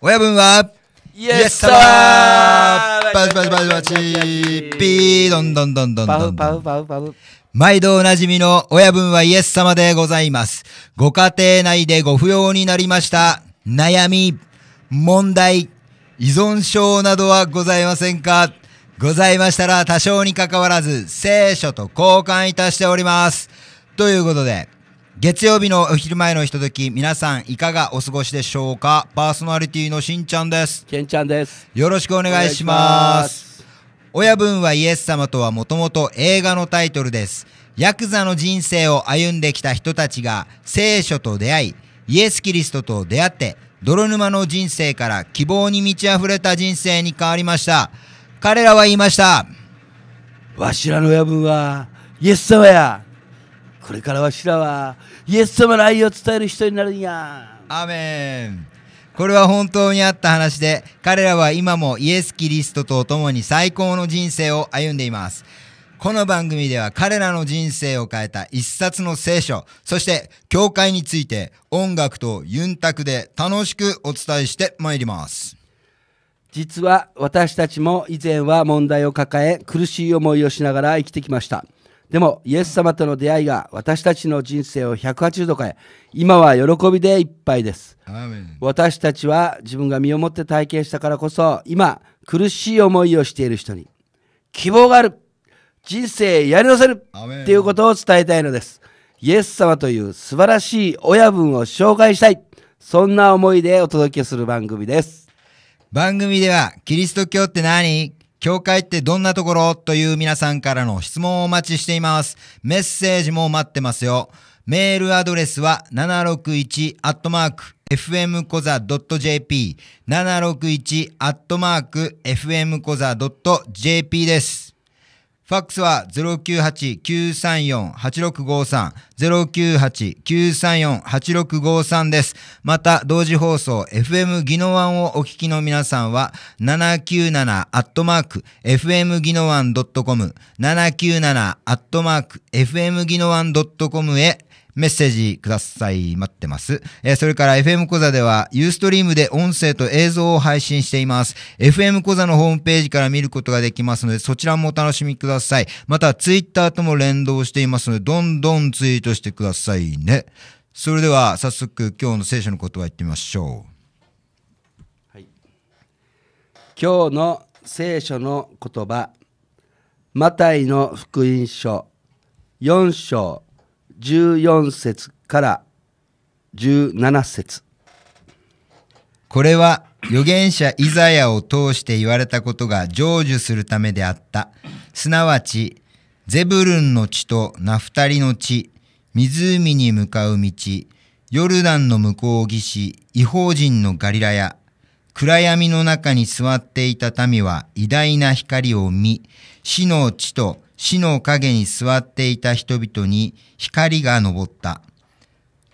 親分は、イエスサーバチバチバチバチピーどんどんどんどんどん。パウパウパウパウ。毎度おなじみの親分はイエス様でございます。ご家庭内でご不要になりました悩み、問題、依存症などはございませんかございましたら多少に関わらず聖書と交換いたしております。ということで、月曜日のお昼前のひととき皆さんいかがお過ごしでしょうかパーソナリティのしんちゃんですけんちゃんですよろしくお願いします親分はイエス様とはもともと映画のタイトルですヤクザの人生を歩んできた人たちが聖書と出会いイエス・キリストと出会って泥沼の人生から希望に満ち溢れた人生に変わりました彼らは言いましたわしらの親分はイエス様やこれからわしらはイエス様の愛を伝える人になるんやアメンこれは本当にあった話で彼らは今もイエス・キリストと共に最高の人生を歩んでいますこの番組では彼らの人生を変えた一冊の聖書、そして教会について音楽とユンタクで楽しくお伝えしてまいります。実は私たちも以前は問題を抱え苦しい思いをしながら生きてきました。でも、イエス様との出会いが私たちの人生を180度変え、今は喜びでいっぱいです。私たちは自分が身をもって体験したからこそ、今、苦しい思いをしている人に、希望がある、人生やり直せるっていうことを伝えたいのです。イエス様という素晴らしい親分を紹介したい。そんな思いでお届けする番組です。番組では、キリスト教って何教会ってどんなところという皆さんからの質問をお待ちしています。メッセージも待ってますよ。メールアドレスは761アットマーク fm コザ .jp761 アットマーク fm コザ .jp です。ファックスは098-934-8653、098-934-8653です。また、同時放送 FM 技能ワンをお聞きの皆さんは、797 FM 技能ワン .com、797 FM 技能ワン .com へメッセージください。待ってます。えー、それから FM 講座では、ユーストリームで音声と映像を配信しています。FM 講座のホームページから見ることができますので、そちらもお楽しみください。また、ツイッターとも連動していますので、どんどんツイートしてくださいね。それでは、早速、今日の聖書の言葉言ってみましょう。はい。今日の聖書の言葉、マタイの福音書、4章、14節から17節これは預言者イザヤを通して言われたことが成就するためであった。すなわち、ゼブルンの地とナフタリの地、湖に向かう道、ヨルダンの向こう岸、違法人のガリラヤ、暗闇の中に座っていた民は偉大な光を見、死の地と死の影に座っていた人々に光が昇った。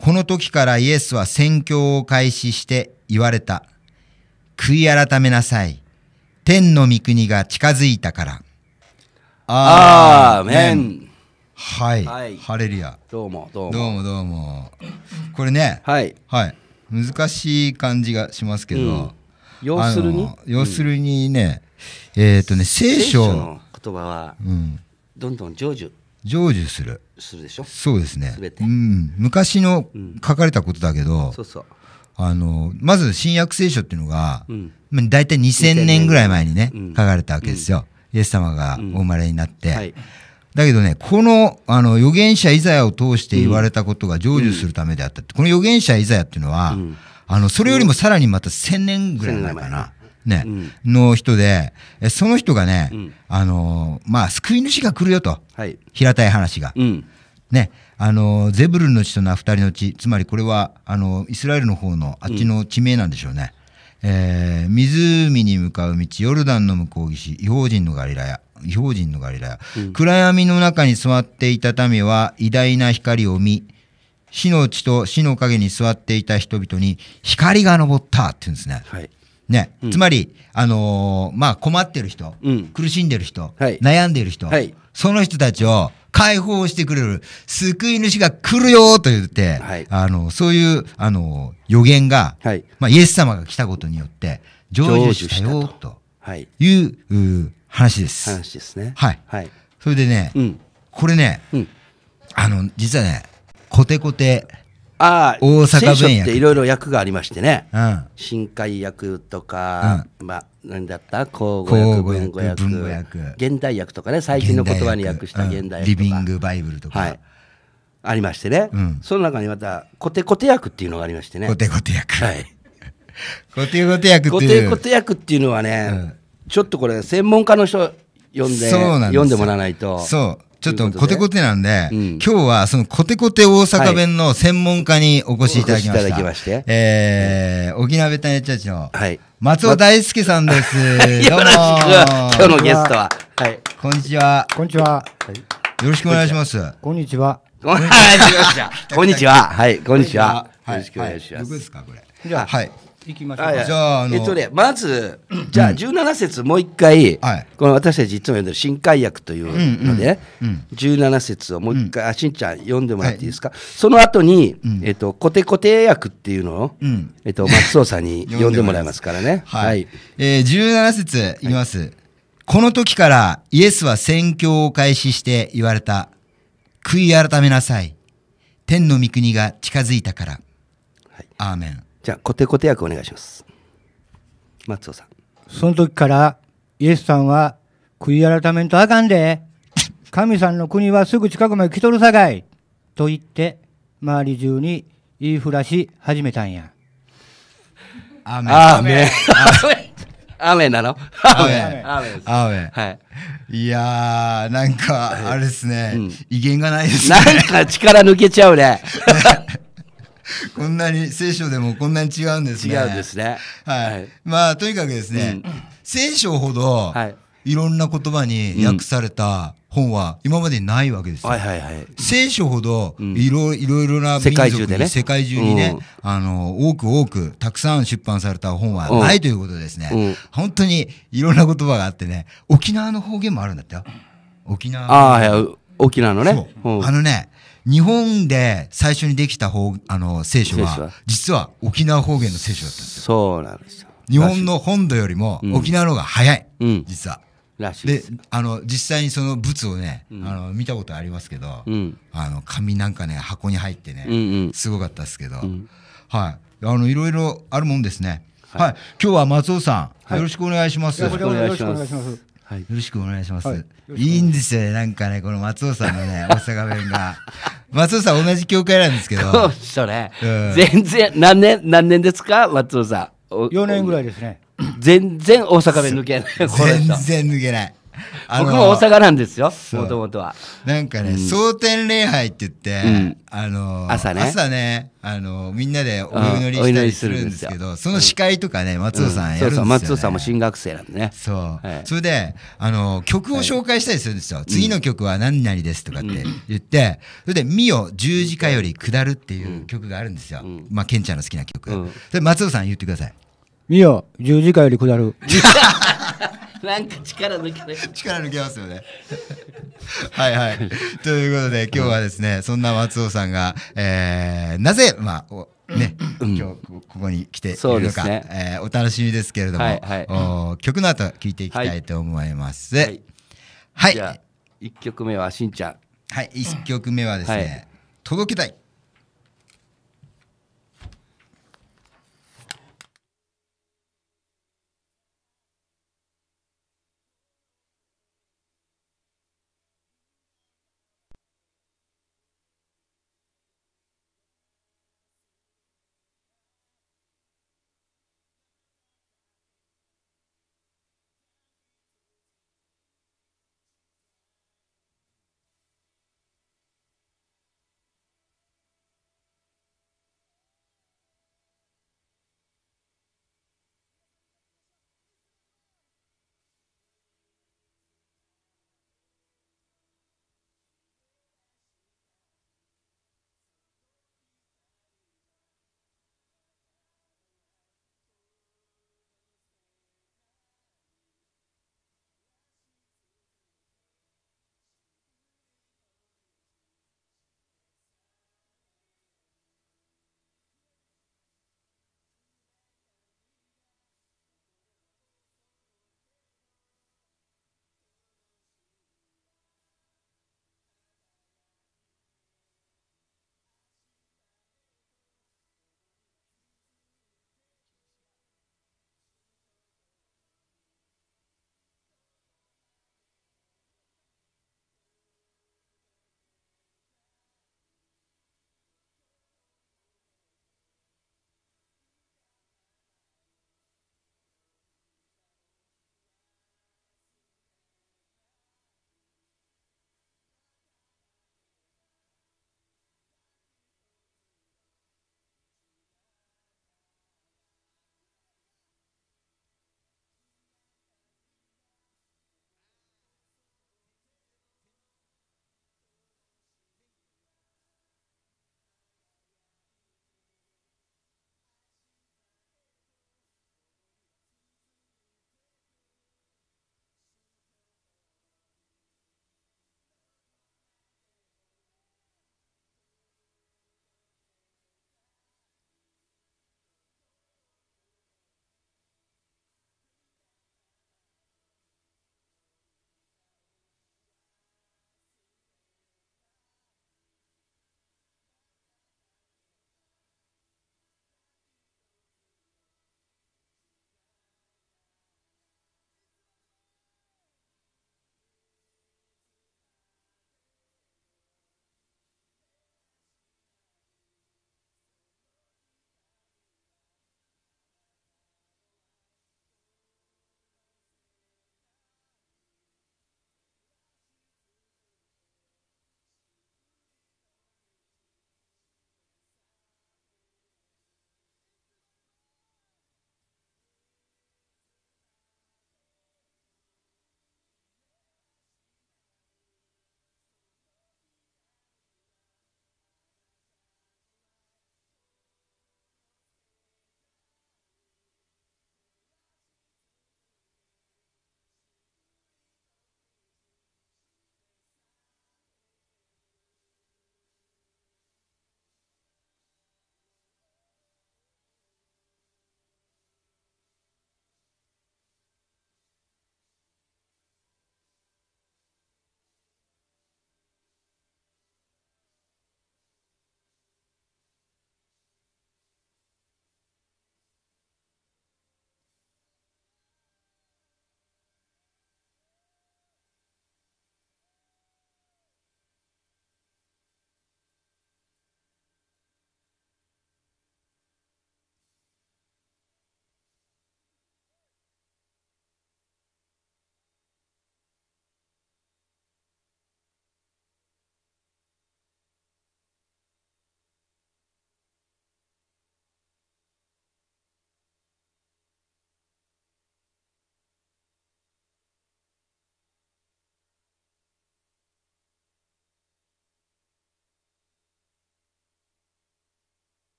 この時からイエスは宣教を開始して言われた。悔い改めなさい。天の御国が近づいたから。あーメン。はい、はい、ハレリア。どうもどうも。どうもどうも。これね、はい、はい。難しい感じがしますけど、うん、要するに要するにね、うん、えっ、ー、とね、聖書の言葉は、うん、どんどん成就成就するするでしょそうですねうん、昔の書かれたことだけど、うん、そうそうあのまず新約聖書っていうのが、うん、大体2000年ぐらい前にね、うん、書かれたわけですよ、うん、イエス様がお生まれになって、はい、だけどねこのあの預言者イザヤを通して言われたことが成就するためであったって、この預言者イザヤっていうのは、あのそれよりもさらにまた1000年ぐらい前かな。ね、の人で、その人がね、あのまあ、救い主が来るよと、はい、平たい話が。ね、あのゼブルンの地とナフタリの地、つまりこれはあのイスラエルの方のあっちの地名なんでしょうね。えー、湖に向かう道、ヨルダンの向こう岸、違法人のガリラヤ。異邦人のガリラヤ、うん、暗闇の中に座っていた民は偉大な光を見、死の地と死の影に座っていた人々に光が昇ったって言うんですね。はい、ね、うん、つまり、あのー、まあ、困ってる人、うん、苦しんでる人、はい、悩んでる人、はい、その人たちを解放してくれる救い主が来るよと言って、はい、あの、そういう、あの、予言が、まあ、イエス様が来たことによって、成就したよという、話です。話ですね。はい。それでね、うん、これね、あの、実はね、コテコテああ、大阪弁や。っていろいろ役がありましてね。うん。深海役とか、うん、まあ、何だった口語役、文語役文語役。現代役とかね、最近の言葉に訳した現代役、うん、リビングバイブルとか。はい。ありましてね。うん、その中にまた、コテコテ役っていうのがありましてね。コテコテ役。はい。コテコテ役っていう。コテコテ役っていうのはね、うん、ちょっとこれ、専門家の人呼んで、そうなんです読んでもらわないと。そう。ちょっとコテコテなんで、うん、今日はそのコテコテ大阪弁の専門家にお越しいただきました。はい、いただきまして。えー、沖縄ベタネチャーチの松尾大輔さんです。よろしく。今日のゲストは。はい。こんにちは。こんにちは。よろしくお願いします。こんにちは。こんにちは。はい、こんにちは。よろしくお願いします。はい、どこですか、これ。じゃあ、はい。行きましょう。じゃあ、あのえっとね、まず、じゃあ17節もう一回、はいこの私たちいつも読んでる新海訳というので、うんうん17節をもう一回、あ、しんちゃん読んでもらっていいですか。その後に、えっと、コテコテ訳っていうのを、うんえっと、松尾さんに 読んでもらいますからね。はい、はい。えー、17節いきます、この時からイエスは宣教を開始して言われた。悔い改めなさい。天の御国が近づいたから。はいアーメン。じゃあコテコテ役お願いします松尾さんその時からイエスさんは悔い改めんとあかんで神さんの国はすぐ近くまで来とるさかいと言って周り中に言いふらし始めたんや。アーメン。アーメン。アーメンなのアーメン。アーメン。はい。いやー、なんか、あれですね。威厳がないですね。なんか力抜けちゃうね。こんなに聖書でもこんなに違うんですね。違うんですね。はい。はい、まあ、とにかくですね、うん、聖書ほど、い、ろんな言葉に訳された本は今までないわけですよ。はいはいはい、聖書ほどいろいろいろな民族に、世界中にね、うん、あの、多く多く、たくさん出版された本はないということですね。うん、本当にいろんな言葉があってね、沖縄の方言もあるんだってよ。沖縄。ああ、沖縄のね。そう。うん、あのね、日本で最初にできた方あの聖書は実は沖縄方言の聖書だったんですよ。そうなんですよ。日本の本土よりも沖縄の方が早い、うん、実は。らしいであの実際にその仏をね、うん、あの見たことありますけど、うん、あの紙なんかね箱に入ってね、うんうん、すごかったですけど、はいあのいろいろあるもんですね。はい、はい、今日は松尾さん、はい、よろしくお願いします。よろしくお願いします。はい、よろしくお願いします、はい、いいんですよねなんかねこの松尾さんのね 大阪弁が松尾さん同じ教会なんですけどそれ、うん、全然何年何年ですか松尾さん4年ぐらいですね全然大阪弁抜けない全然抜けない僕も大阪なんですよ、もともとは。なんかね、うん、蒼天礼拝って言って、うん、あの、朝ね、朝ね、あの、みんなでお祈りしたりするんですけど、その司会とかね、松尾さんやるんですよ、ねうん、そうそう、松尾さんも新学生なんでね。そう。はい、それで、あの、曲を紹介したりするんですよ。はい、次の曲は何々ですとかって言って、それで、みよ十字架より下るっていう曲があるんですよ。まあ、ケンちゃんの好きな曲。で、松尾さん言ってください。みよ十字架より下る。なんか力抜け力抜けますよね。はいはい。ということで今日はですね、そんな松尾さんが、えー、なぜまあおね、うん、今日ここに来ているのか、ねえー、お楽しみですけれども、はいはい、お曲の後聞いていきたいと思います。はい。はい、じゃあ1曲目はしんちゃん。はい、1曲目はですね、はい、届けたい。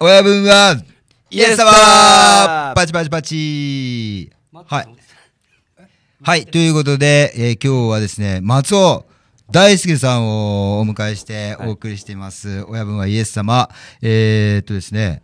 親分は、イエス様パチパチパチはい。はい、ということで、えー、今日はですね、松尾大輔さんをお迎えしてお送りしています。はい、親分はイエス様。えー、っとですね、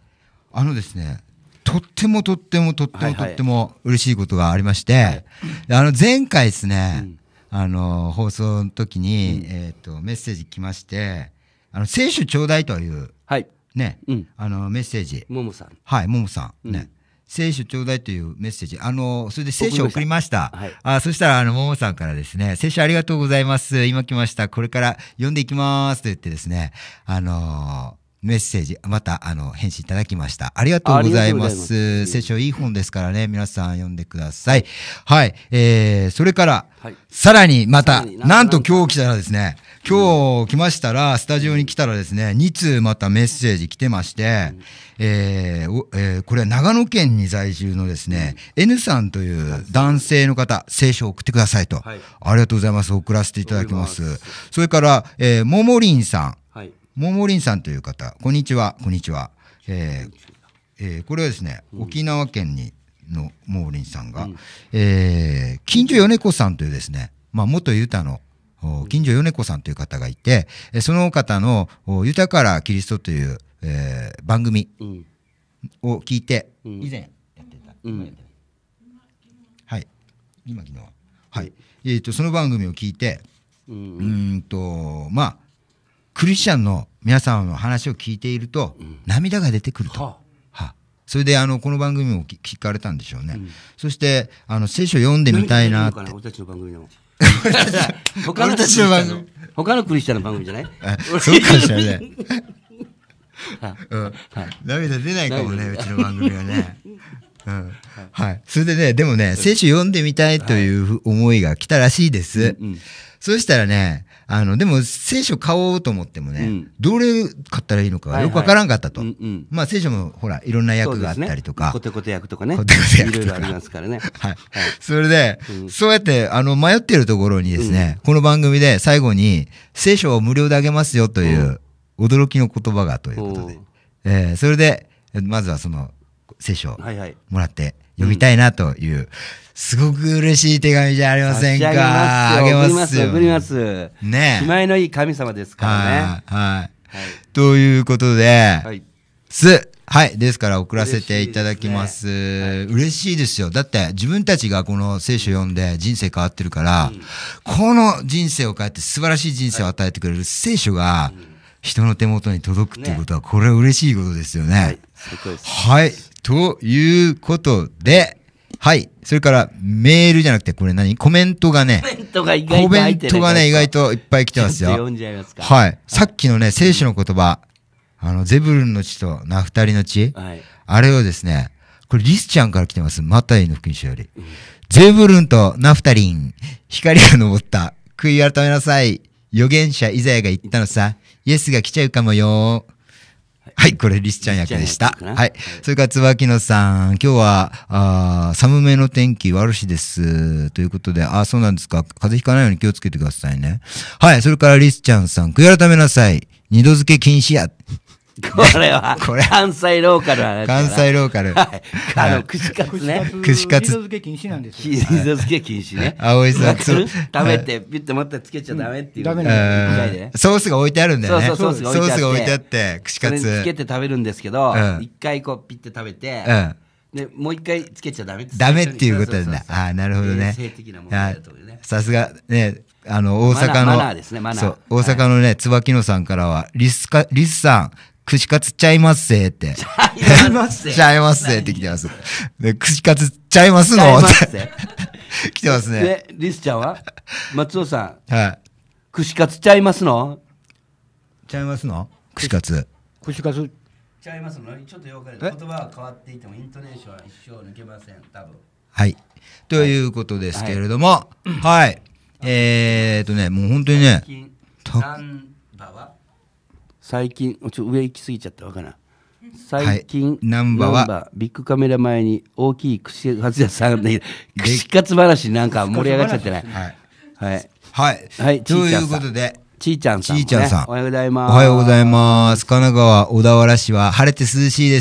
あのですね、とってもとってもとってもとっても嬉しいことがありまして、はいはい、あの前回ですね、うん、あの放送の時に、うん、えっとメッセージ来まして、あの聖書ちょうだいという、はい、ね、あのメッセージももさんはいももさん、ね聖書ちょうだいというメッセージ。あの、それで聖書を送りました。はい、あそしたら、あの、ももさんからですね、聖書ありがとうございます。今来ました。これから読んでいきます。と言ってですね、あのメッセージ、また、あの、返信いただきました。ありがとうございます。ます聖書いい本ですからね、皆さん読んでください。はい。えー、それから、はい、さらにまた、なんと今日来たらですね、今日来ましたら、スタジオに来たらですね、2通またメッセージ来てまして、えーえー、これは長野県に在住のですね、N さんという男性の方、聖書を送ってくださいと、はい、ありがとうございます。送らせていただきます。それから、えー、ももりんさん、はい、ももりんさんという方、こんにちは、こんにちは。えーえー、これはですね、沖縄県にのももりんさんが、うん、えー、近所米子さんというですね、まあ、元ユタの近所米子さんという方がいて、その方の豊からキリストという、えー、番組を聞いて、うん、以前やってた。うん、はい。今昨日は。はい。えっ、ー、と、その番組を聞いて、うん、うんと、まあ、クリスチャンの皆様の話を聞いていると、涙が出てくると。はあ、それであのこの番組も聞かれたんでしょうね、そしてあの聖書読んでみたいなって俺たちの番組 他のクリスチャの番組。他のクリスチャンの番組じゃないそうかもしれない。うん、涙出ないかもね、うちの番組はね。うん、はい。それでね、でもね、聖書読んでみたいという思いが来たらしいです。そしたらね、あの、でも聖書買おうと思ってもね、うん、どれ買ったらいいのかよくわからんかったと。はいはいまあ聖書もほら、いろんな役があったりとか。コテコテ役とかね。コテコテ役とか。いろいろありますからね。はい、はい。それで、うん、そうやって、あの、迷ってるところにですね、うん、この番組で最後に、聖書を無料であげますよという驚きの言葉がということで。えー、それで、まずはその、聖書をもらって、はいはい読みたいなという、すごく嬉しい手紙じゃありませんか。あげますます。送ります。ね。しまいのいい神様ですからね。はい。ということで、はい、す。はい。ですから送らせていただきます。嬉しいですよ。だって自分たちがこの聖書読んで人生変わってるから、この人生を変えて素晴らしい人生を与えてくれる聖書が、人の手元に届くっていうことは、これは嬉しいことですよね。はい。ということで、はい。それから、メールじゃなくて、これ何コメントがね。コメントが意外とコメントがね、意外といっぱい来てますよ。読んじゃいますか。はい。さっきのね、聖書の言葉、あの、ゼブルンの地とナフタリの地、はい、あれをですね、これリスちゃんから来てます。マタイの福音書より。うん、ゼブルンとナフタリン、光が昇った。悔い改めなさい。預言者イザヤが言ったのさ、イエスが来ちゃうかもよ。はい、これリスちゃん役でした。はい。それから椿野さん、今日は、あ寒めの天気悪しです。ということで、あ、そうなんですか。風邪ひかないように気をつけてくださいね。はい、それからリスちゃんさん、悔い改めなさい。二度漬け禁止や。これは、これ関西ローカル関西ローカル。はい。あの、串カツね。串カツ。水漬け禁止なんですよ。水漬け禁止ね。青いん、そう。食べて、ピュッてまたつけちゃダメっていう。ダメなソースが置いてあるんだよね。そうそう、ソースが置いてあって、串カツ。つけて食べるんですけど、一回こう、ピッて食べて、で、もう一回つけちゃダメダメっていうことなんだ。ああ、なるほどね。性的な問題だとね。さすが、ね、あの、大阪の、そう、大阪のね、椿野さんからは、リスか、リスさん、串カツちゃいますせーって。ちゃいますせちゃいますせーって来てます。で、串カツちゃいますのって。来てますね。で、リスちゃんは松尾さん。はい。串カツちゃいますのちゃいますの串カツ。串カツ。ちゃいますのちょっとよく言葉は変わっていても、イントネーションは一生抜けません、多分。はい。ということですけれども、はい。えー、っとね、もう本当にね、た最近ちょっと上行き過ぎちゃったわからん最近、はい、ナンバーはビッグカメラ前に大きい串カツ屋さんで串カツ話なんか盛り上がっちゃってないはいはいはいはいということでちいちゃんさん、ね、ちいちゃんさんおはようございますおはようございます神奈川小田原市は晴れて涼しいで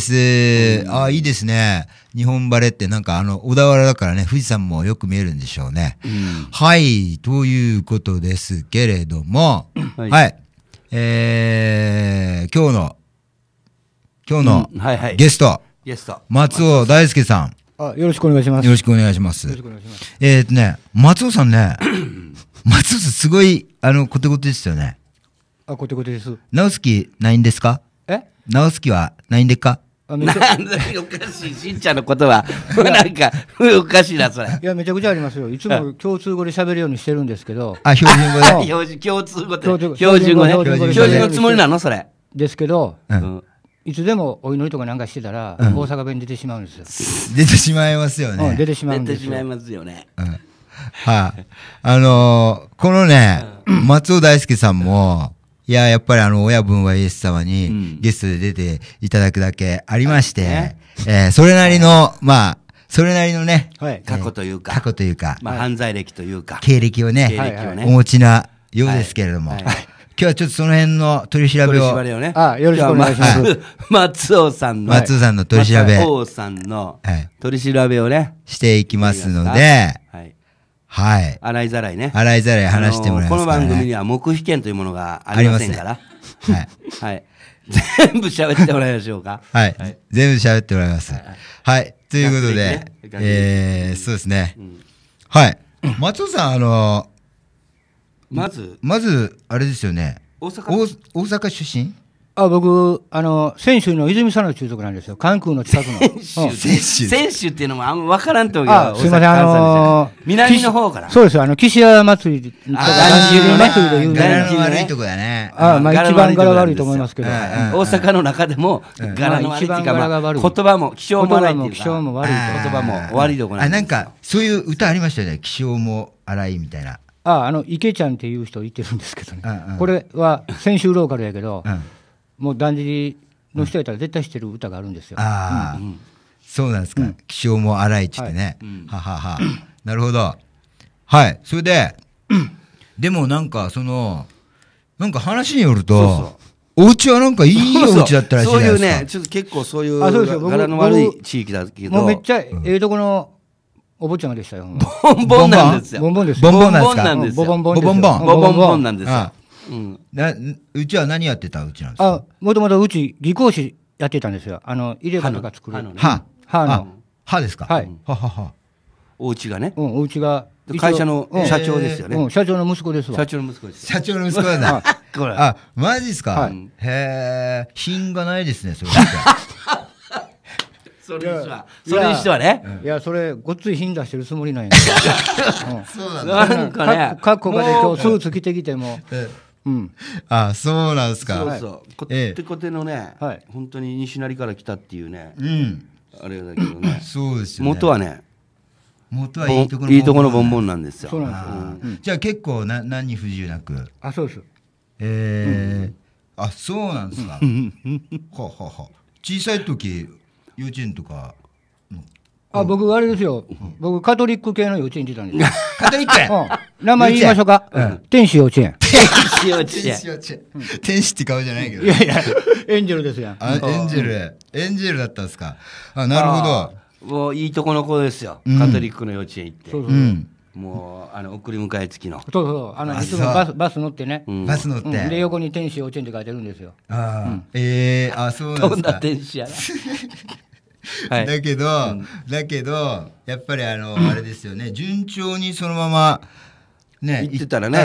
す、うん、あいいですね日本晴れってなんかあの小田原だからね富士山もよく見えるんでしょうね、うん、はいということですけれども、はい、はいえー、今日の、今日の、うんはいはい、ゲスト、ゲスト松尾大輔さん。あ、よろしくお願いします。よろしくお願いします。ますえー、っとね、松尾さんね、松尾さんすごい、あの、コテコテですよね。あ、コテコテです。直す気ないんですかえ直す気はないんでかなんだおかしい、しんちゃんのことは、なんか、おかしいな、それ。いや、めちゃくちゃありますよ。いつも共通語で喋るようにしてるんですけど。あ、標準語ね。標準、共通語で。標準語ね。標準語のつもりなの、それ。ですけど、いつでもお祈りとかなんかしてたら、大阪弁出てしまうんですよ。出てしまいますよね。出てしまうんですよ。出てしまいますよね。はい。あの、このね、松尾大輔さんも、いや、やっぱりあの、親分はイエス様にゲストで出ていただくだけありまして、えー、それなりの、まあ、それなりのね、はい、過去というか、過去というか、まあ、犯罪歴というか、経歴をね、経歴をねお持ちなようですけれども、はいはい、今日はちょっとその辺の取り調べを。取り調べをね。ああよろしくお願いします。松尾さんの。松尾さんの取り調べ。松尾さんの取り調べをね。していきますので、はい、はい。洗いざらいね。洗いざらい話してもらいます、ね、この番組には黙秘権というものがありませんから。はい。はい。全部喋ってもらいましょうか。はい。はい、全部喋ってもらいます。はい。はい、ということで、ね、えー、そうですね。うん、はい。松尾さん、あのー、まず、まず、あれですよね。大阪大阪出身あ僕あの、泉州の泉佐野中属なんですよ、関空の近くの。泉州っていうのもあんま分からんとあすいません、あのー、南の方から。そうですあの、岸屋祭りとか、岸屋祭りで有名な。柄の悪いとこだね。あまあ、一番柄悪いと思いますけど。大阪の中でも、柄の悪いっていうか、ま言葉も、気象も悪いっていう気象も悪い。言葉も悪いとこなんなんか、そういう歌ありましたよね、気象も荒いみたいな。ああの池ちゃんっていう人いてるんですけどね、これは先週ローカルやけど、もうだんじりの人やったら絶対知ってる歌があるんですよ。ああ、うんうん、そうなんですか、気象も荒いちってね、はい、はははなるほどはいそれで でもなんかそのなんか話によるとそうそうお家はなんかいいお家だったらしいそういうね、ちょっと結構そういう柄の悪い地域だけど。もうめっちゃええとこのお坊ちゃまでしたよ。ボンボンなんですよ。ボンボンですよ。ボンボンなんですかボンボンボンボンボンボンボンなんですよ。うん、なうちは何やってたうちなんですかあもともとうち技工士やってたんですよあの入れ歯とか作る歯の歯歯歯ですかはいはお家がね、うん、お家が会社の社長ですよね、社長の息子ですわ社長の息子です社長の息子なこれあマジですか、へえ品がないですねそれ それにしては。それにしてはね。いや、それ、ごっつい品出してるつもりなんや、ねうん。そうなんだ。なんかね。各国で今日スーツ着てきても、うん、あそうなんですかそうそう、こってこてのね、はい、本当に西成から来たっていうね、うん、あれだけどね そうですよ、ね、元はね元はいいところいいところボンボンなんですよそうなんですよ、うん、じゃあ結構な何に不自由なくあそうですえー、うん、あそうなんですかははは小さい時幼稚園とかのあ、僕、あれですよ。僕、カトリック系の幼稚園にいたんですよ。カトリックう名前言いましょうか。天使幼稚園。天使幼稚園。天使って顔じゃないけど。いやいや、エンジェルですやん。エンジェル。エンジェルだったんですか。あ、なるほど。もういいとこの子ですよ。カトリックの幼稚園行って。そうそう。もうあの送り迎え付きのそうそうあのいつもバスバス乗ってね、バス乗って、で横に「天使幼稚園」って書いてるんですよあ、あ。えあそうなんどんな天使やはい、だけど、うん、だけどやっぱりあの、あれですよね順調にそのままね、言ってたらね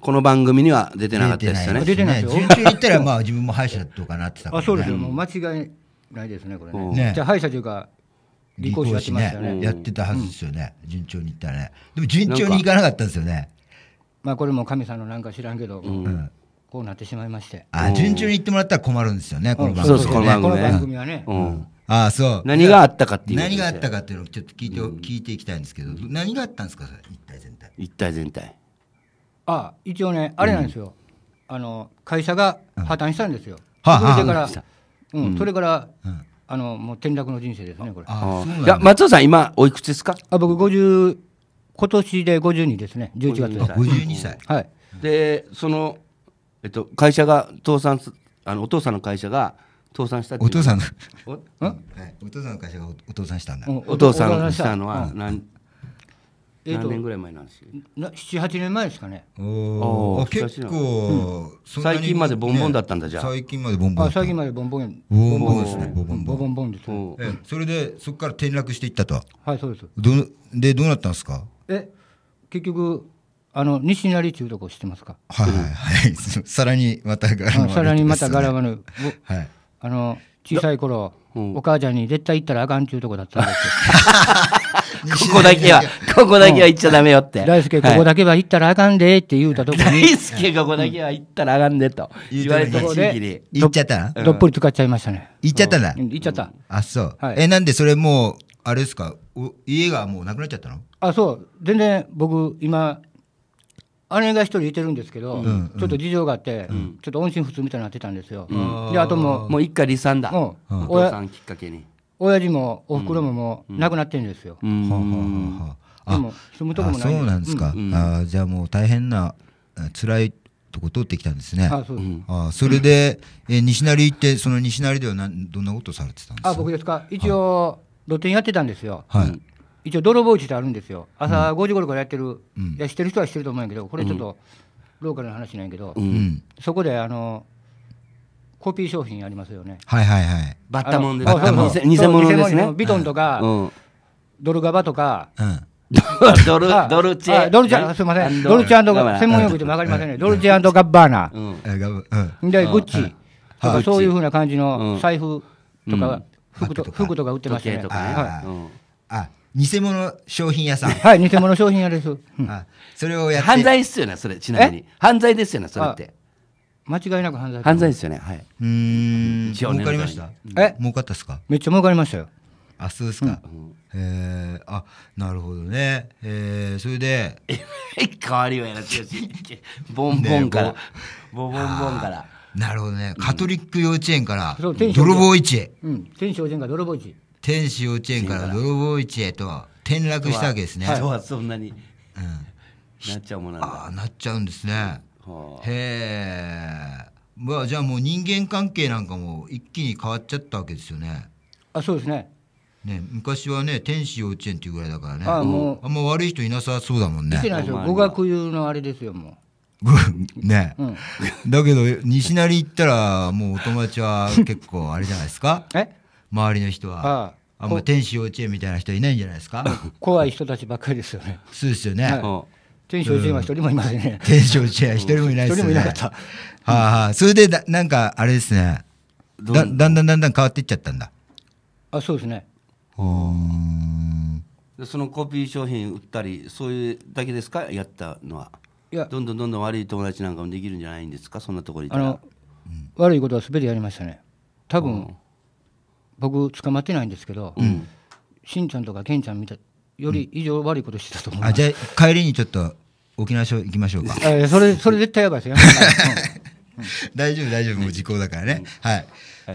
この番組には出てなかったですよね。出てないですよ。順調にいったら、まあ、自分も歯医者とかなってたから、ね、あ、そうですよ。もう間違いないですね、これね。ねじゃあ、歯医者というか、理工士やってましたね、ね、やってたはずですよね、うん、順調にいったらね。でも、順調にいかなかったんですよね。まあ、これも神さんのなんか知らんけど、うん、こうなってしまいまして。あ、順調にいってもらったら困るんですよね、この番組、この番組はね。うんああ、そう。何があったかっていう。何があったかっていうのをちょっと聞いて、うん、聞いていきたいんですけど、何があったんですか、一体全体。一体全体。あ、一応ね、あれなんですよ。うん、あの、会社が破綻したんですよ。うん、はあ、はあ、それから、うん、それから、あの、もう転落の人生ですね、これ。ああいや、松尾さん、今、おいくつですかあ、僕、50、今年で52ですね、11月です。52歳。はい。で、その、えっと、会社が、倒産、すあのお父さんの会社が、倒産したお父さんのお父さん会社がお父さんしたんだお父さんしたのは何,、何年ぐらい前なんです78年前ですかねおお結構、最近までボンボンだったんだじゃあ最近までボンボン最近までボンボンボンボンですねボンボンボンボンボンです、えそれでそこから転落していったとはいそうですどでどうなったんですかえ結局あの西成中毒を知ってますか。はいはいはい。さらにまたガラ、ね、さらにまたガラガラ。はい。あの小さい頃、うん、お母ちゃんに絶対行ったらあかんっていうとこだったんですよ。ここだけは、ここだけは行っちゃダメよって。うん、大輔、ここだけは行ったらあかんでって言うたとこに。大輔、ここだけは行ったらあかんでと。言われたとこで。行っちゃったどっぷり使っちゃいましたね。行っちゃったな。行っちゃった。あ、そう。はい、え、なんでそれもう、あれですか家がもうなくなっちゃったのあ、そう。全然僕、今、姉が一人いてるんですけど、うんちょっと事情があって、ちょっと音信不通みたいになってたんですよ、であともうもう一家離散だ、おもう父さ親んきっかけに親父もおふくろももう亡くなってるんですよ、うんでも住むとこもないそうなんですか、あじゃあもう大変な辛いとこ通ってきたんですねあそうですあそれで、え西成行ってその西成ではなんどんなことされてたんですかあ僕ですか一応露店やってたんですよ、はい、一応泥棒地ってあるんですよ朝5時頃からやってる、うん、いやってる人はしてると思うんやけどこれちょっとローカルな話なんやけど、うん、そこであのコピー商品ありますよねはいはいはいバッタモンです偽物ですねビトンとか、うん、ドルガバとか、ドル、ドルチェ。ドルチェ、すみません。ドルチェ専門用語でも分かりませんね。ドルチェガッバーナ。で、グッチ。とかそういうふうな感じの財布とか、服とか売ってましたね。偽物商品屋さん。はい、偽物商品屋です。あそれをやって。犯罪ですよね、それ、ちなみに。犯罪ですよね、それって。間違いなく犯罪。犯罪ですよね、はい。うん。儲かりましたえ儲かったっすかめっちゃ儲かりましたよ。あ、そうですか。うー、あ、なるほどね。えー、それで。え、変わりはやらってボンボンから。ボンボンから。なるほどね。カトリック幼稚園から、泥棒市へ。うん、天使幼稚園から泥棒市。天使幼稚園から泥棒市へと転落したわけですね。はそんなに、うん、なっちゃうもなんああ、なっちゃうんですね。はあ、へえ。まあ、じゃあもう人間関係なんかも一気に変わっちゃったわけですよね。あ、そうですね。ね、昔はね天使幼稚園っていうぐらいだからねあもうあんま悪い人いなさそうだもんねてないですよ語学流のあれですよもう ね、うん、だけど西成行ったらもうお友達は結構あれじゃないですかえ周りの人は。あんま天使幼稚園みたいな人いないんじゃないですか。怖い人たちばっかりですよね。そうですよね。はい天稚園は一人もいませんね。天稚園は一人もいないですね。一人もいなかった。はあ、はあ、それでだなんかあれですね。だんだんだんだん変わっていっちゃったんだ。あ、そうですね。でそのコピー商品売ったりそういうだけですかやったのは。いや、どんどんどんどん悪い友達なんかもできるんじゃないんですかそんなところにあの、うん、悪いことはすべてやりましたね。多分僕捕まってないんですけど、うん、しんちゃんとかけんちゃん見たより以上悪いことしてたと思う、うん、あじゃあ帰りにちょっと沖縄署行きましょうか、えそれそれ絶対やばいですよ 大丈夫大丈夫もう時効だからね、はい、はい、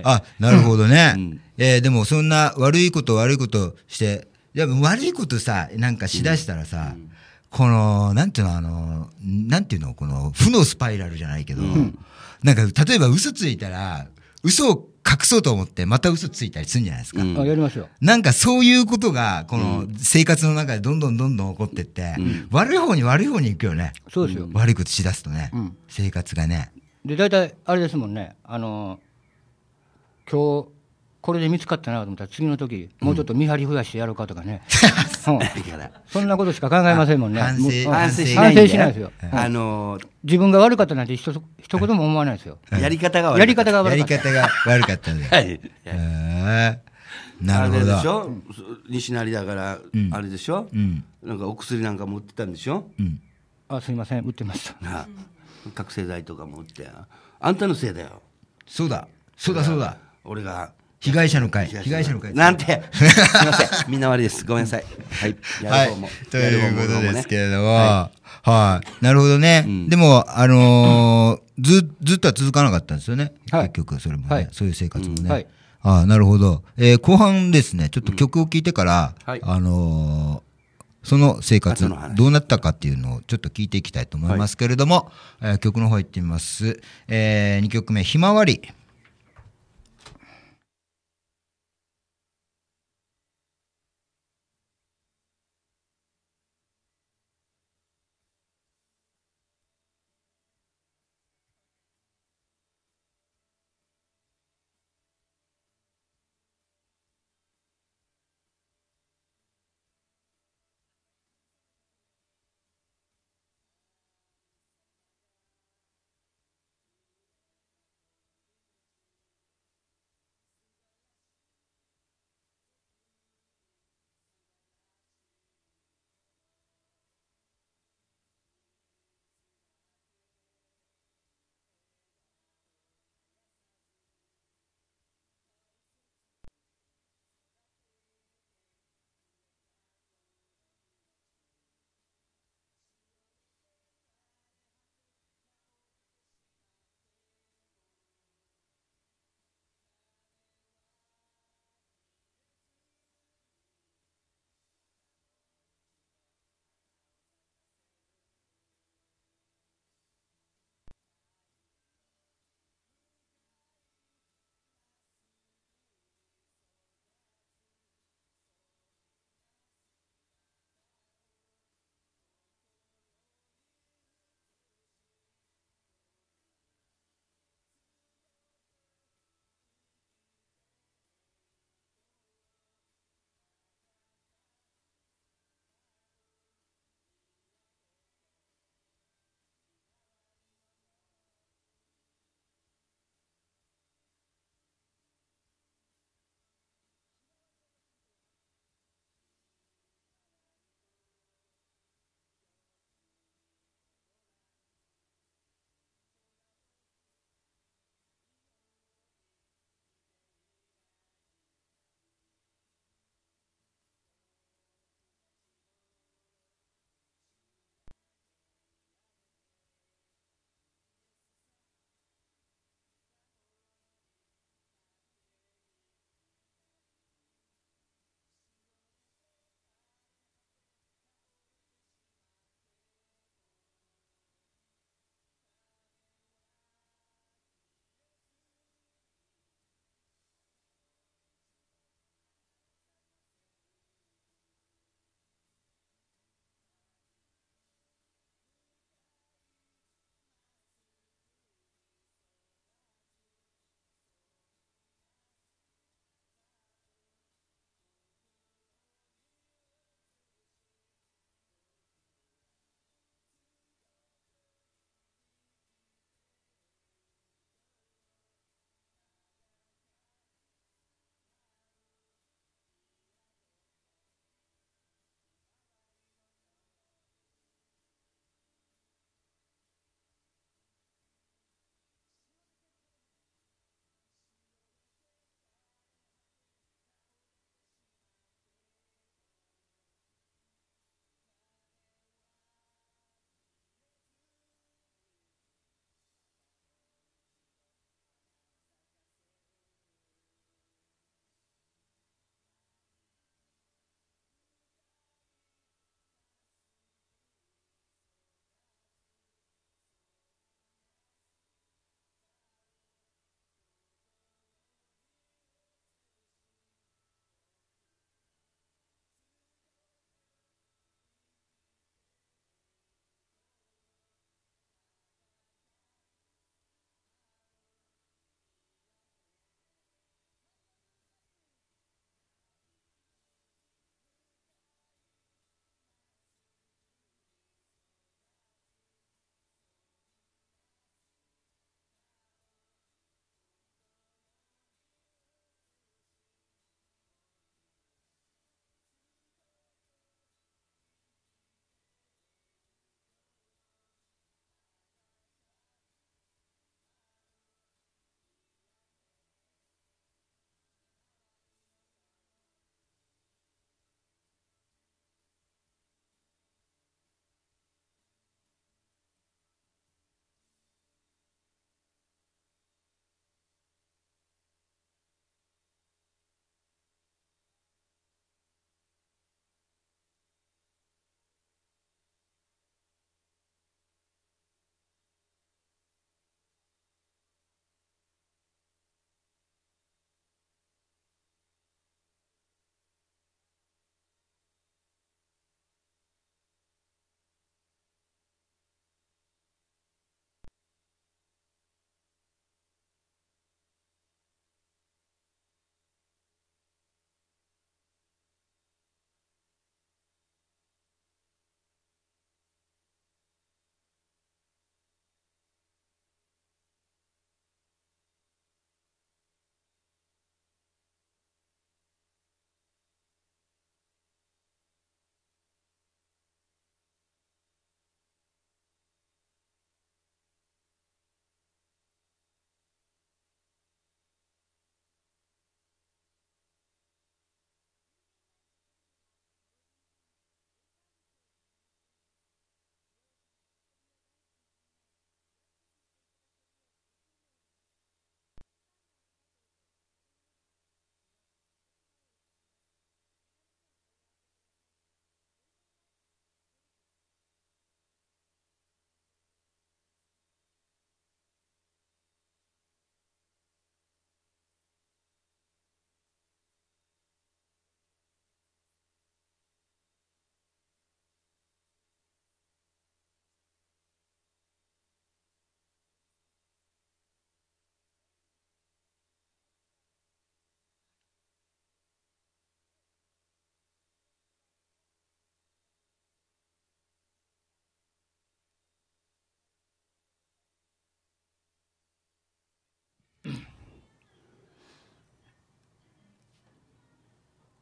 あなるほどね、うん、えー、でもそんな悪いこと悪いことしてでも悪いことさなんかしだしたらさ、うんこの、なんていうの、あの、なんていうの、この、負のスパイラルじゃないけど、うん、なんか、例えば嘘ついたら、嘘を隠そうと思ってまた嘘ついたりするんじゃないですか。あやりますよ。なんかそういうことが、この生活の中でどんどんどんどん起こってって、悪い方に悪い方に行くよね。そうですよ。悪いことしだすとね、生活がね。で、大体あれですもんね、あの、今日、これで見つかったなと思ったら次の時もうちょっと見張り増やしてやろうかとかね、うんそんなことしか考えませんもんね反省しないですよ、あのー、自分が悪かったなんて一一言も思わないですよ、やり方が悪かったやり方が悪かったやり方がはい、なるほどでしょう西成だから、あれでしょ、うん、なんかお薬なんかも売ってたんでしょ、うん、あすみません売ってました 覚醒剤とかも売ってあんたのせいだよそうだそうだそうだ俺が被害者の会。被害者の会。なんて。すみません。みんな悪いです。ごめんなさい。はい。はい。ということですけれども。はい。はい、なるほどね。でも、あのず、ずっとは続かなかったんですよね。はい、結局、それもね、そういう生活もね。はい、ああ、なるほど。え後半ですね、ちょっと曲を聴いてから、あのその生活どうなったかっていうのをちょっと聞いていきたいと思いますけれども、はい、え曲の方いってみます、えー、2曲目「ひまわり」。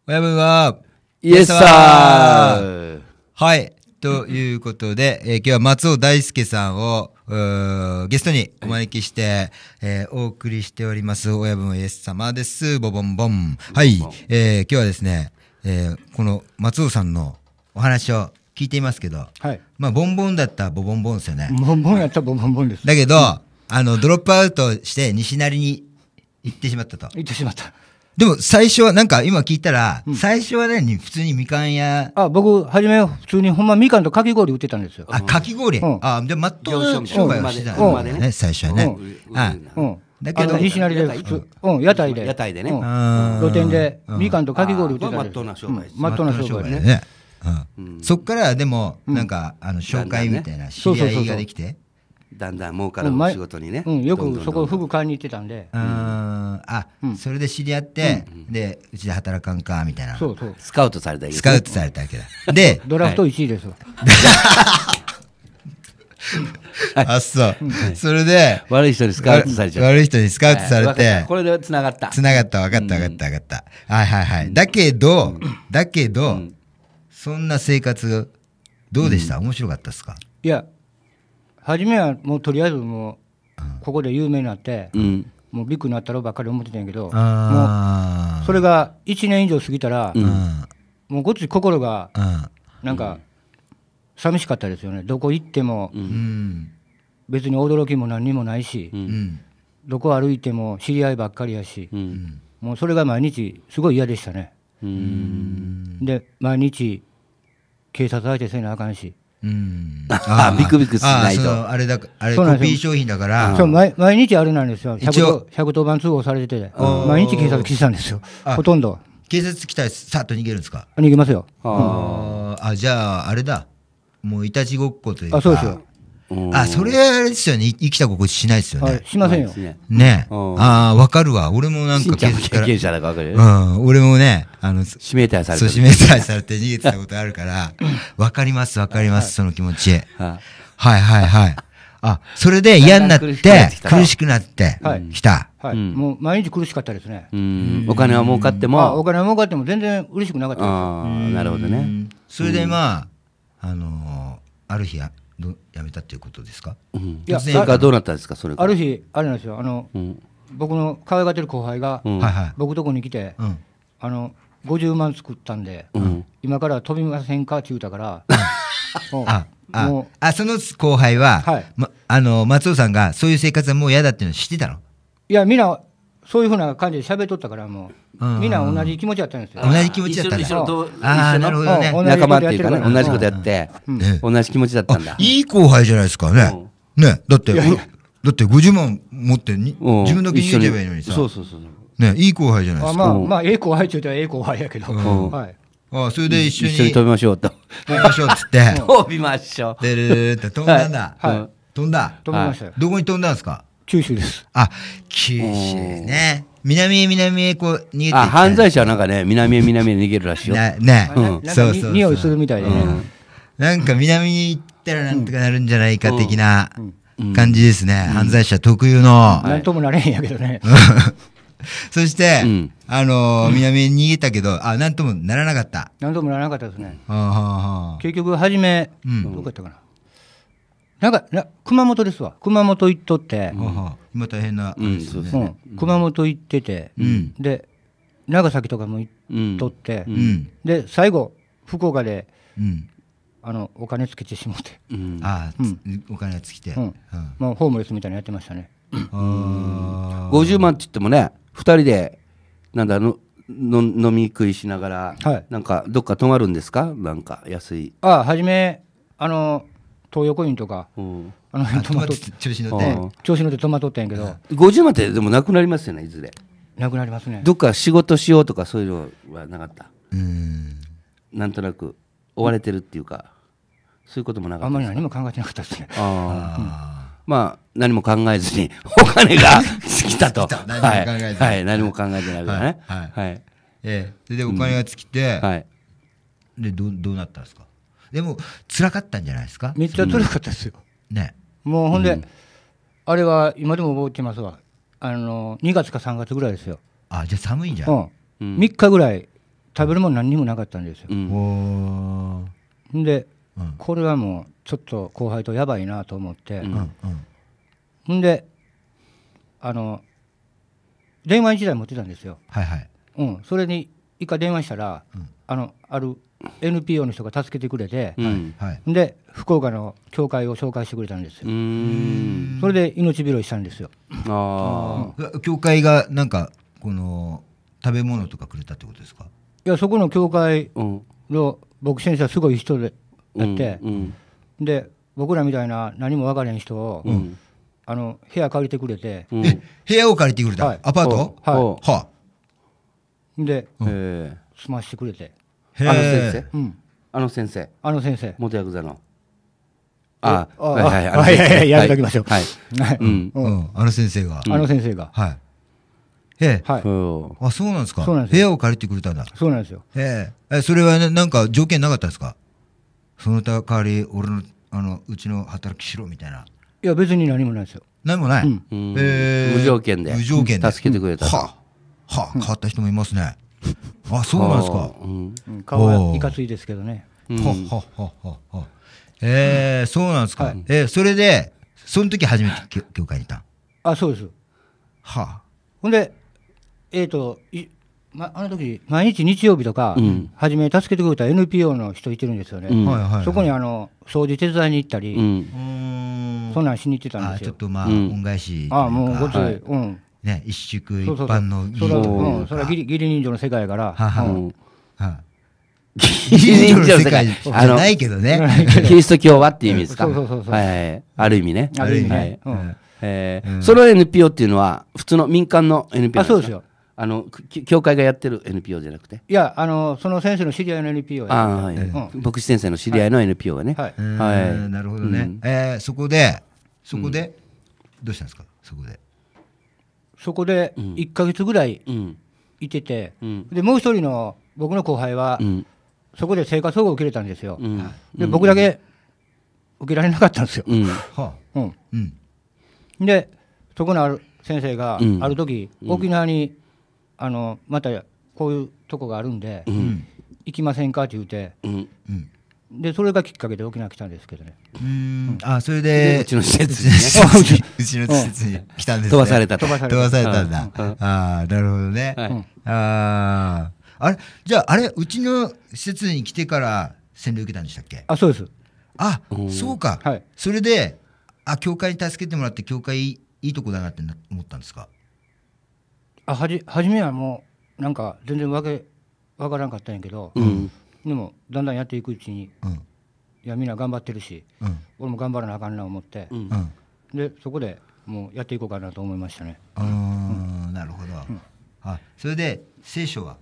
親分は、イエスはい。ということで、えー、今日は松尾大輔さんを、ゲストにお招きして、はい、えー、お送りしております。親分イエス様です。ボボンボン。はい。えー、今日はですね、えー、この松尾さんのお話を聞いていますけど、はい、まあ、ボンボンだったらボボンボンですよね。ボンボンやったらボンボンです。だけど、あの、ドロップアウトして西成に行ってしまったと。行ってしまった。でも最初は、なんか今聞いたら、うん最初はね、普通にみかん屋、あ、僕、初め普通にほんまみかんとかき氷売ってたんですよ。あ、かき氷、うんあ、で、まっとう商売をしてたんだよね、最初はね。あうん。だけど西成で普通、うん、屋台で。屋台でね。うん露店で、みかんとかき氷売ってたんでまっとうな商売ですまっとうな商売ね。うんそっからでも、なんか、あの紹介みたいな知り合いができて、だんだん儲かる仕事にね、うん、よくそこフグ買いに行ってたんで、うん、あ、うん、それで知り合って、うん、でうちで働かんかみたいなそうそうスカウトされたスカウトされたわけだでドラフト1位です、はいあそう、それで悪い人にスカウトされちゃた。悪い人にスカウトされて、これでつながったつながった分かった分かった分かった、はいはいはい、だけど、だけど、そんな生活どうでした、面白かったですかいや初めはもうとりあえずもうここで有名になって、うん、もうビッグになったろばっかり思ってたんやけどもうそれが1年以上過ぎたら、うん、もうごっつい心がなんか寂しかったですよねどこ行っても、別に驚きも何にもないし、どこ歩いても知り合いばっかりやし、もうそれが毎日すごい嫌でしたね。で毎日警察相手せなあかんし、うん、あビクビクしないとあれだあれコピー商品だからそう毎毎日あれなんですよ110番通報されてて毎日警察来てたんですよほとんど警察来たらさっと逃げるんですか逃げますよあ、うん、あじゃああれだもういたちごっこというかあそうですよあ、それあれですよね。生きた心地しないですよね。しませんよ。ね。ああ、わかるわ。俺もなんか警察から。経験者だかわかるうん。俺もね、あの、指名手配されて。そう、指名手配されて逃げてたことあるから、わかります、わかります、その気持ち。はいはいはい。あ、それで嫌になって、苦しくなってきた。はい。もう毎日苦しかったですね。お金は儲かっても。お金は儲かっても全然嬉しくなかったです。ああ、なるほどね。それでまあ、あのある日、ど辞めたっていうことですか、うん、いや結どうなったんですかそれある日あれなんですよあの、うん、僕の可愛がってる後輩が、うん、僕とこに来て、うん、あの50万作ったんで、うん、今から飛びませんかって言うたから、もうあああその後輩は、はいま、あの松尾さんがそういう生活はもう嫌だっていうの知ってたのいやみんなそういうふうな感じで喋っとったからもう、みんな同じ気持ちだったんですよ。同じ気持ちだったんですよ。ああ、なるほどね。仲間っていうかね、同じことやって、同じ気持ちだったんだ。いい後輩じゃないですかね。ね、だって、だって50万持って自分だけ逃げればいいのにさ。そうそうそう。ね、いい後輩じゃないですか。まあ、まあ、ええ後輩って言ったらええ後輩やけど。ああそれで一緒に。一緒に飛びましょうと。飛びましょうっつって。飛びましょう。でるるるって飛んだんだ。はい。飛んだ。飛びましたどこに飛んだんですか九州です。あ、九州ね。南へ南へこう逃げてあ犯罪者はなんかね南へ南へ逃げるらしいよ。なね、うん、そうそう匂いするみたいでね、うん、なんか南に行ったらなんとかなるんじゃないか的な感じですね、うん、犯罪者特有の。なん、ともなれへんやけどね。そして、あのー、南へ逃げたけどあなんともならなかった。なんともならなかったですね。はあはあ、結局初め、どこやったかななんかな熊本ですわ熊本行っとって、ああ今大変なそうですね。熊本行ってて、で長崎とかも行うんっとって、うんで最後福岡でうんあのお金つけてしまって、うんああ、つお金が尽きて、うんあもうホームレスみたいなのやってましたねあ50万って言ってもね2人でなんだの飲み食いしながら、はいなんかどっか泊まるんですかなんか安いああはじめあの東横インとか、うん、あの辺トマト調子乗って、うん、調子乗ってトマトってんやけど50万ってでもなくなりますよねいずれなくなりますねどっか仕事しようとかそういうのはなかったうんなんとなく追われてるっていうかそういうこともなかったあんまり何も考えてなかったですねああ、うんまあ、何も考えずに、お金が 尽きたと。何も考えずに、はい。はい、何も考えてないからね。はい。はい。はい、ええ。で、お金が尽きて、うん、はい。で、ど、どうなったんですかでも、辛かったんじゃないですかめっちゃ辛かったですよ。ね。もうほんで、うん、あれは今でも覚えてますわ。あの、2月か3月ぐらいですよ。あ、じゃあ寒いんじゃん。うん。3日ぐらい食べるもの何にもなかったんですよ。うん、で、うん、これはもうちょっと後輩とやばいなと思って、うん、であの電話1台持ってたんですよ。はいはいうん、それに一回電話したら、あのある NPO の人が助けてくれて、で福岡の教会を紹介してくれたんですよそれで命拾いしたんですよああ、教会がなんかこの食べ物とかくれたってことですかいやそこの教会の牧師先生はすごい人でやって、で僕らみたいな何も分からへん人を、あの部屋借りてくれて、うん、部屋を借りてくれた、はい、アパートはい、はあ、で、済ましてくれてあの先生、うん、あの先生あの先生元ヤクザのああはいはいはいはいやめときましょうはい、はいうんうん、あの先生が、あの先生がはいへえ、はい、あそうなんですかそうなんです部屋を借りてくれたんだそうなんですよへえそれはなんか条件なかったですかその代わり俺のあのうちの働きしろみたいないや別に何もないですよ何もない、うん、え無条件で無条件で助けてくれた、はあはあ変わった人もいますね、あそうなんですか、うん、顔はいかついですけどね、ははははえそうなんですか、はい、えー、それでその時初めて教会にいたあそうですはあほんでえっ、ー、とい、ま、あの時毎日日曜日とか、うん、初め助けてくれた NPO の人いてるんですよね、そこにあの掃除手伝いに行ったり、うん、そんなんしに行ってたんですよちょっとまあ、恩返しああもうごつはい、うんね、一宿一般の義務それは義理人情の世界から。義理人情の世界じゃないけどね。キリスト教はっていう意味ですか。はい。ある意味ね。ある意味ね。えその NPO っていうのは普通の民間の NPO ですかあの教会がやってる NPO じゃなくていやあのその先生の知り合いの NPO やはい牧師先生の知り合いの NPO がねはい、なるほどね、うん、えー、そこでそこで、どうしたんですかそこでそこで1か月ぐらいいてて、でもう一人の僕の後輩は、そこで生活保護を受けれたんですよ、で僕だけ受けられなかったんですよ。でそこのある先生がある時、沖縄にあのまたこういうとこがあるんで、行きませんかって言うて、でそれがきっかけで沖縄来たんですけどね。うん、あそれでうちの施設に、ね、うちの施設に来たんです、ね、飛ばされた飛ばされたんだ。ああなるほどね。はい、あああれじゃああれうちの施設に来てから洗礼受けたんでしたっけ？あそうです。あそうか。はい、それであ教会に助けてもらって教会いいとこだなって思ったんですか？あはじ初めはもうなんか全然わけわからんかったんやけど。うんでもだんだんやっていくうちに、いやみんな頑張ってるし、俺も頑張らなあかんな思って、でそこでもうやっていこうかなと思いましたね。うんなるほど、あそれで聖書は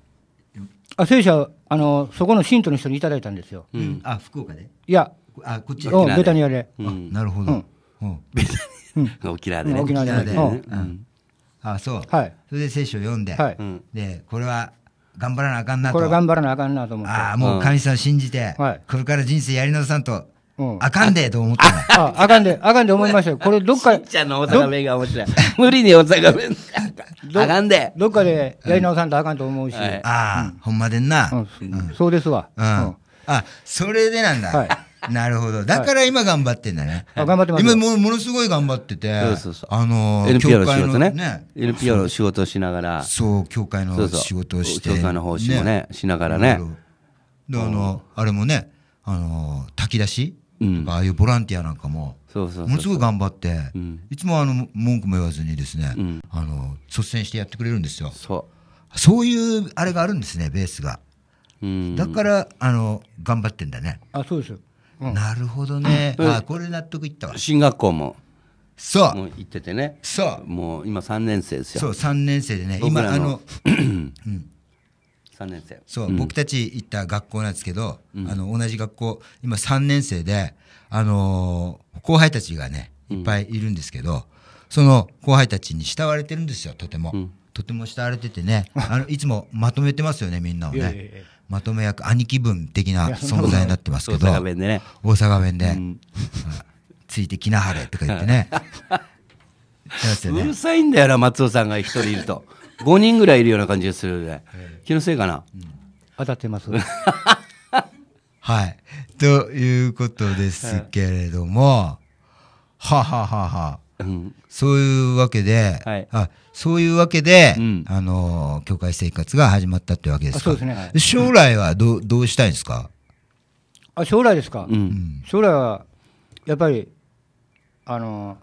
あ聖書はあのそこの信徒の人にいただいたんですよ。あ福岡でいやあこっちベタニアで、なるほど、ベタニア沖縄でね、沖縄でね、あそう、はい、それで聖書を読んで、はい、でこれは頑張らなあかんなと。これ頑張らなあかんなと思って。ああ、もう神様信じて、これから人生やり直さんと。あかんでと思ったああかんで、あかんで思いましたよ。これどっか。しっちゃんの大阪弁が面白い。無理に大阪弁。あかんで。どっかでやり直さんとあかんと思うし。ああ、ほんまでんな。そうですわ。うん。あ、それでなんだ。はい。なるほど。だから今頑張ってんだね。頑張ってます。今もものすごい頑張ってて、そうそうそうあの、NPO の仕事ね。ね NPO の仕事をしながら。そう、教会の仕事をして。教会の方針もね、しながらね。で、あの、あれもね、あの、炊き出しああいうボランティアなんかも、ものすごい頑張って、いつもあの、文句も言わずにですね、あの、率先してやってくれるんですよ。そう。そういう、あれがあるんですね、ベースが。だから、あの、頑張ってんだね。あ、そうですよ。なるほどね、あこれ納得いったわ進学校もそう。行っててね。そう。もう今3年生ですよ。そう、3年生でね。今、あの、うん、3年生。そう、うん、僕たち行った学校なんですけど、うん、あの、同じ学校、今3年生で、あのー、後輩たちがね、いっぱいいるんですけど、その後輩たちに慕われてるんですよ、とても。とても慕われててね、あの、いつもまとめてますよね、みんなをね。いやいやいやまとめ役兄貴分的な存在になってますけど大阪弁でね大阪弁で、ついてきなはれとか言ってね ね、うるさいんだよな松尾さんが一人いると5人ぐらいいるような感じがするので、気のせいかな、うん、当たってます はいということですけれども、はははははうん、そういうわけで、はい、あそういうわけで、うん、あの教会生活が始まったってわけですそうですね、はい、将来はどどうしたいんですかあ将来ですか、うん、将来はやっぱりあの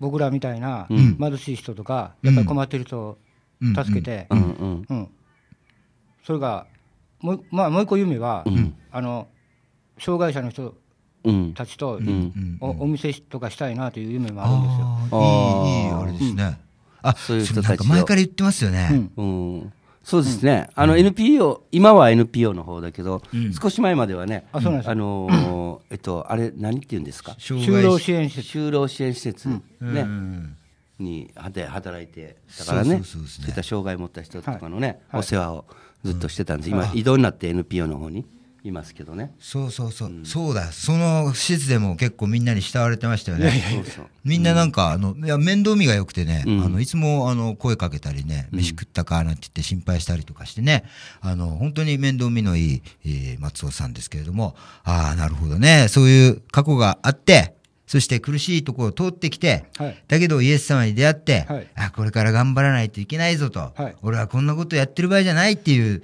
僕らみたいな貧しい人とか、やっぱり困ってる人を助けて、うんそれがも,、まあ、もう一個夢は、あの障害者の人たちとお店とかしたいなという夢もあるんですよ。いいいいあれですね。あそういう人たち前から言ってますよね。うんそうですね、あの NPO、今は NPO の方だけど、少し前まではね、あのえっと、あれ、何って言うんですか、就労支援施設、就労支援施設、ね、に働いてだからね、そういった障害を持った人とかのね、お世話をずっとしてたんです、今、異動になって NPO の方に。いますけどねそうそうそう、うん、そうだその施設でも結構みんなに慕われてましたよねみんななんか、あのいや面倒見が良くてね、うん、あのいつもあの声かけたりね飯食ったかなんて言って心配したりとかしてね、あの本当に面倒見のいい、えー、松尾さんですけれどもああなるほどねそういう過去があってそして苦しいところを通ってきて、はい、だけどイエス様に出会って、はい、あこれから頑張らないといけないぞと、はい、俺はこんなことやってる場合じゃないっていう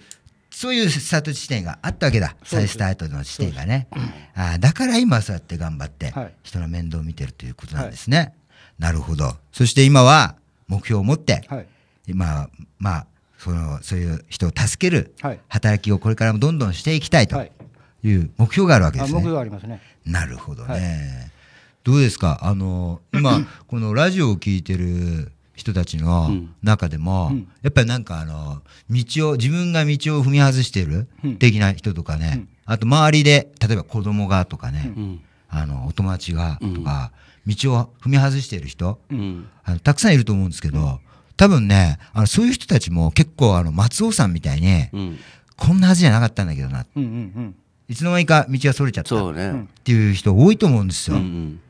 そういうスタート地点があったわけだ再スタートの地点がね、うん、あだから今そうやって頑張って人の面倒を見てるということなんですね、はい、なるほどそして今は目標を持って、はい、今まあそのそういう人を助ける働きをこれからもどんどんしていきたいという目標があるわけですね。目標ありますねなるほどね、はい、どうですかあの今 このラジオを聞いてる人たちの中でも、うん、やっぱりなんかあの、道を、自分が道を踏み外してる的な人とかね、うん、あと周りで、例えば子供がとかね、うん、あの、お友達がとか、道を踏み外してる人、あの、たくさんいると思うんですけど、多分ね、あの、そういう人たちも結構あの、松尾さんみたいに、こんなはずじゃなかったんだけどな。うんうんうんいつの間にか道がそれちゃったっていう人多いと思うんですよ。うんうん、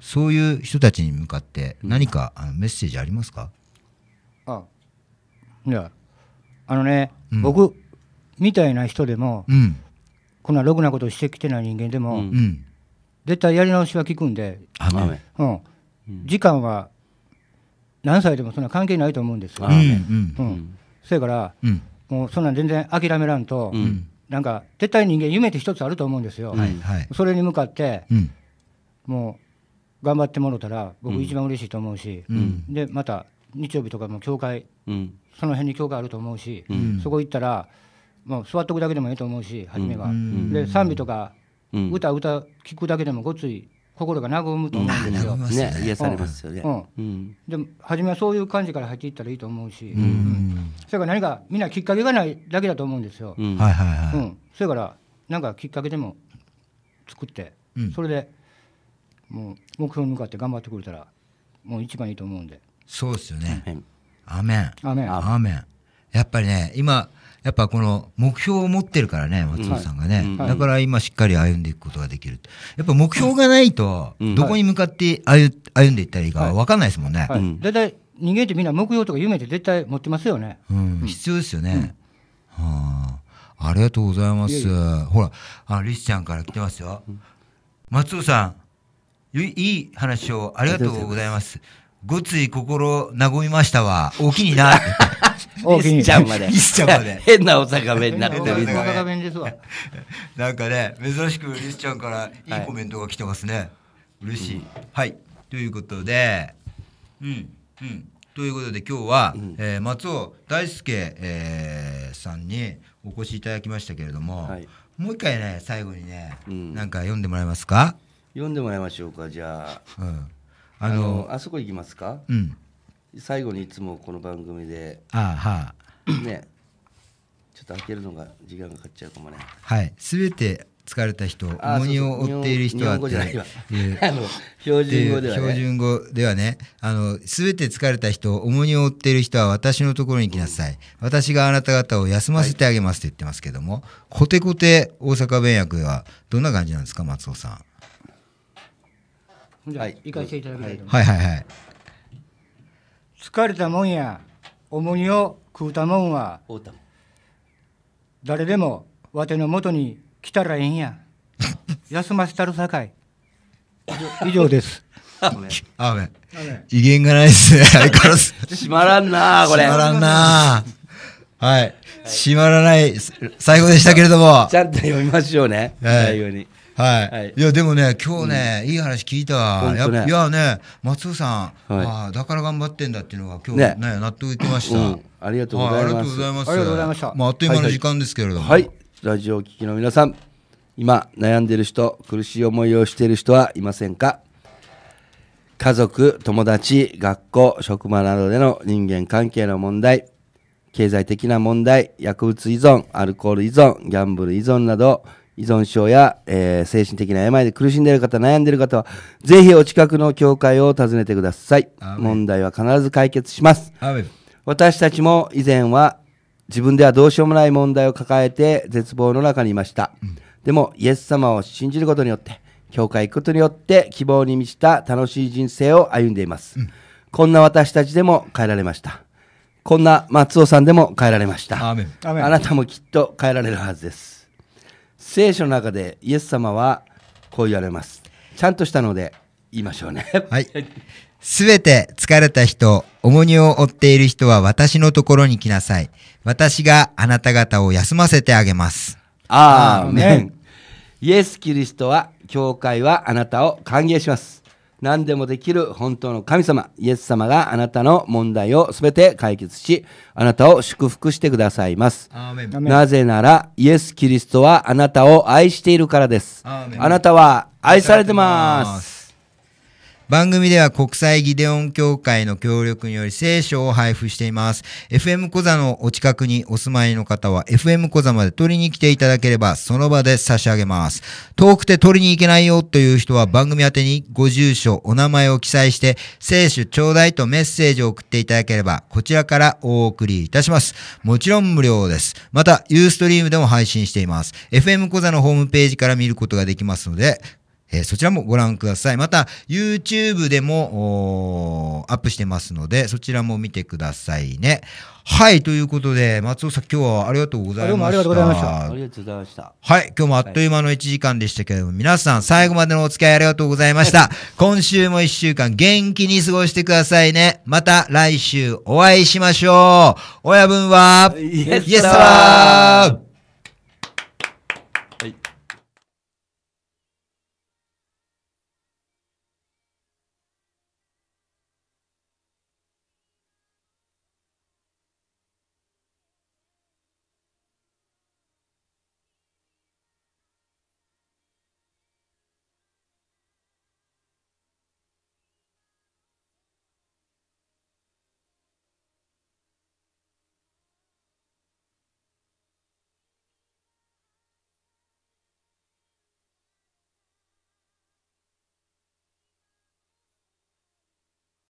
そういう人たちに向かって何か、あのメッセージありますかあいやあのね、うん、僕みたいな人でも、うん、こんなろくなことしてきてない人間でも、うん、絶対やり直しは聞くんで、うん、時間は何歳でもそんな関係ないと思うんですよ。うんそやから、もうそんなん全然諦めらんと、なんか絶対人間夢って一つあると思うんですよ。はいはい、それに向かって、もう頑張ってもろたら僕一番嬉しいと思うし、でまた日曜日とかも教会、その辺に教会あると思うし、そこ行ったらもう座っとくだけでもいいと思うし初めは、で賛美とか歌歌聞くだけでもごつい心が和むと思うんですよ。ね癒されますよね。うんでも初めはそういう感じから入っていったらいいと思うし、うんそれから何かみんなきっかけがないだけだと思うんですよ。うんそれからなんかきっかけでも作って、それでもう目標に向かって頑張ってくれたらもう一番いいと思うんでそうですよね、うん、アメンアメンアメンやっぱりね今やっぱこの目標を持ってるからね、松尾さんがね、はい。だから今しっかり歩んでいくことができる。やっぱ目標がないと、どこに向かって歩んでいったらいいか分かんないですもんね。大体、人間ってみんな目標とか夢って絶対持ってますよね。うん、必要ですよね。うん、はあ、ありがとうございます。いやいやほら、あの、リスちゃんから来てますよ。松尾さん。いい話をありがとうございます。ごつい心和みましたわ。大きにな。大きいちゃんまで。ちゃんまで。変なお坂弁になってる。なんかね、珍しくリスちゃんからいいコメントが来てますね。はい、嬉しい、うん、はい。ということで、うん、うん。ということで今日は、うん、えー、松尾大輔、えー、さんにお越しいただきましたけれども、はい、もう一回ね、最後にね、うん、なんか読んでもらえますか読んでもらいましょうかじゃあ、うん、あのあそこ行きますか、うん、最後にいつもこの番組であはあねちょっと開けるのが時間がかかっちゃうかもねはいて疲れた人重荷を負っている人はって 標準語ではねすべ、ねあのて疲れた人重荷を負っている人は私のところに来なさい、うん、私があなた方を休ませてあげますと言ってますけども、はい、コテコテ大阪弁訳はどんな感じなんですか松尾さんゃあ、はい、行かせていただきたいと思います。はいはいはい。疲れたもんや、重荷を食うたもんは、誰でもわてのもとに来たらええんや。休ませたるさかい。以上です。あめ。あめ。威厳がないですね、相変わらず。閉まらんなこれ。閉まらんなはい。閉まらない、最後でしたけれども。ちゃんと読みましょうね。はい、最後に。はい、い、やでもね今日ね、いい話聞いたわ、いやね松尾さん、あだから頑張ってんだっていうのが今日ね、納得いきました、うありがとうございます、あ、りがとうございました、あ、っという間の時間ですけれども、はい、はい、ラジオを聴きの皆さん今悩んでる人苦しい思いをしている人はいませんか家族友達学校職場などでの人間関係の問題経済的な問題薬物依存アルコール依存ギャンブル依存など依存症や、えー、精神的な病で苦しんでいる方、悩んでいる方は、ぜひお近くの教会を訪ねてください。問題は必ず解決します。私たちも以前は自分ではどうしようもない問題を抱えて絶望の中にいました。うん、でも、イエス様を信じることによって、教会行くことによって希望に満ちた楽しい人生を歩んでいます。うん、こんな私たちでも変えられました。こんな松尾さんでも変えられました。あなたもきっと変えられるはずです。聖書の中でイエス様はこう言われますちゃんとしたので言いましょうねはいすべて疲れた人、重荷を負っている人は私のところに来なさい。私があなた方を休ませてあげます。アーメン。イエス・キリストは、教会はあなたを歓迎します。何でもできる本当の神様、イエス様があなたの問題をすべて解決し、あなたを祝福してくださいます。なぜなら、イエス・キリストはあなたを愛しているからです。あなたは愛されてます。番組では国際ギデオン協会の協力により聖書を配布しています。FM 小座のお近くにお住まいの方は FM 小座まで取りに来ていただければその場で差し上げます。遠くて取りに行けないよという人は番組宛にご住所、お名前を記載して聖書ちょうだいとメッセージを送っていただければこちらからお送りいたします。もちろん無料です。また、ユーストリームでも配信しています。FM 小座のホームページから見ることができますので、えー、そちらもご覧ください。また、YouTube でもアップしてますので、そちらも見てくださいね。はい、ということで、松尾さん、今日はありがとうございました。どうもありがとうございました。ありがとうございました。はい、今日もあっという間の1時間でしたけれども、皆さん、最後までのお付き合いありがとうございました。今週も1週間元気に過ごしてくださいね。また来週お会いしましょう。親分は、イエスサー